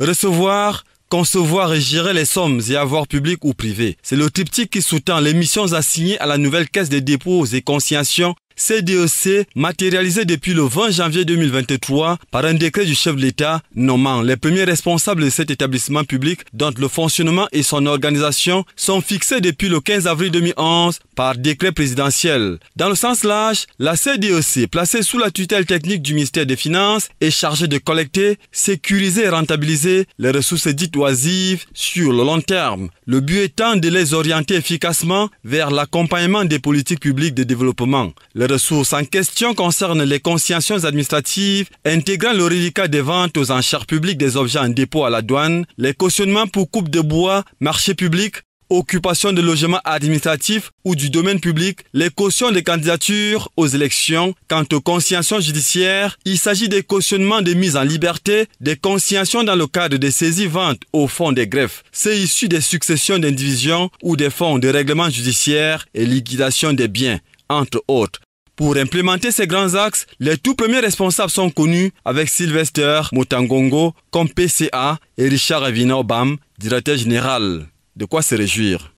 Recevoir, concevoir et gérer les sommes et avoir publics ou privés. C'est le triptyque qui soutient les missions assignées à la nouvelle caisse des dépôts et consciences. CDEC e matérialisé depuis le 20 janvier 2023 par un décret du chef de l'État nommant les premiers responsables de cet établissement public dont le fonctionnement et son organisation sont fixés depuis le 15 avril 2011 par décret présidentiel. Dans le sens large, la CDOC e placée sous la tutelle technique du ministère des Finances, est chargée de collecter, sécuriser et rentabiliser les ressources dites oisives sur le long terme. Le but étant de les orienter efficacement vers l'accompagnement des politiques publiques de développement ressources en question concernent les consciences administratives intégrant le reliquat des ventes aux enchères publiques des objets en dépôt à la douane, les cautionnements pour coupe de bois, marché public, occupation de logements administratifs ou du domaine public, les cautions des candidatures aux élections. Quant aux consciences judiciaires, il s'agit des cautionnements de mise en liberté, des consciences dans le cadre des saisies-ventes au fond des greffes. C'est issu des successions d'indivisions ou des fonds de règlement judiciaire et liquidation des biens, entre autres. Pour implémenter ces grands axes, les tout premiers responsables sont connus avec Sylvester Motangongo comme PCA et Richard Avina Obam, directeur général. De quoi se réjouir.